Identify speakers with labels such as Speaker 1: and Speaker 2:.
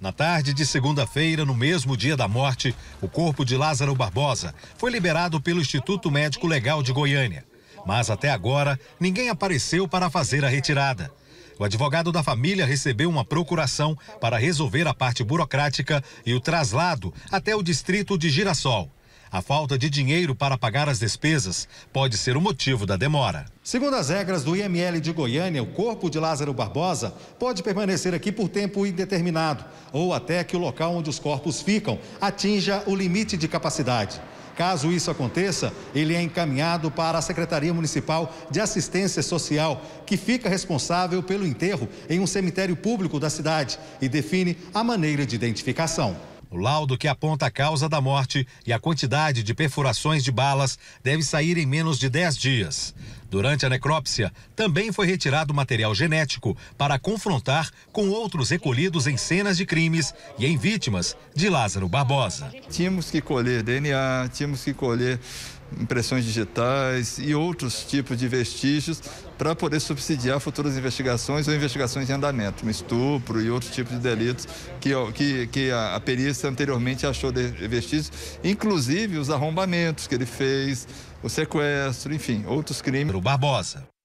Speaker 1: Na tarde de segunda-feira, no mesmo dia da morte, o corpo de Lázaro Barbosa foi liberado pelo Instituto Médico Legal de Goiânia. Mas até agora, ninguém apareceu para fazer a retirada. O advogado da família recebeu uma procuração para resolver a parte burocrática e o traslado até o distrito de Girassol. A falta de dinheiro para pagar as despesas pode ser o motivo da demora. Segundo as regras do IML de Goiânia, o corpo de Lázaro Barbosa pode permanecer aqui por tempo indeterminado ou até que o local onde os corpos ficam atinja o limite de capacidade. Caso isso aconteça, ele é encaminhado para a Secretaria Municipal de Assistência Social, que fica responsável pelo enterro em um cemitério público da cidade e define a maneira de identificação. O laudo que aponta a causa da morte e a quantidade de perfurações de balas deve sair em menos de 10 dias. Durante a necrópsia, também foi retirado material genético para confrontar com outros recolhidos em cenas de crimes e em vítimas de Lázaro Barbosa.
Speaker 2: Tínhamos que colher DNA, tínhamos que colher impressões digitais e outros tipos de vestígios para poder subsidiar futuras investigações ou investigações em andamento, um estupro e outros tipos de delitos que, que, que a, a perícia anteriormente achou vestígios, inclusive os arrombamentos que ele fez, o sequestro, enfim, outros crimes. Barbosa.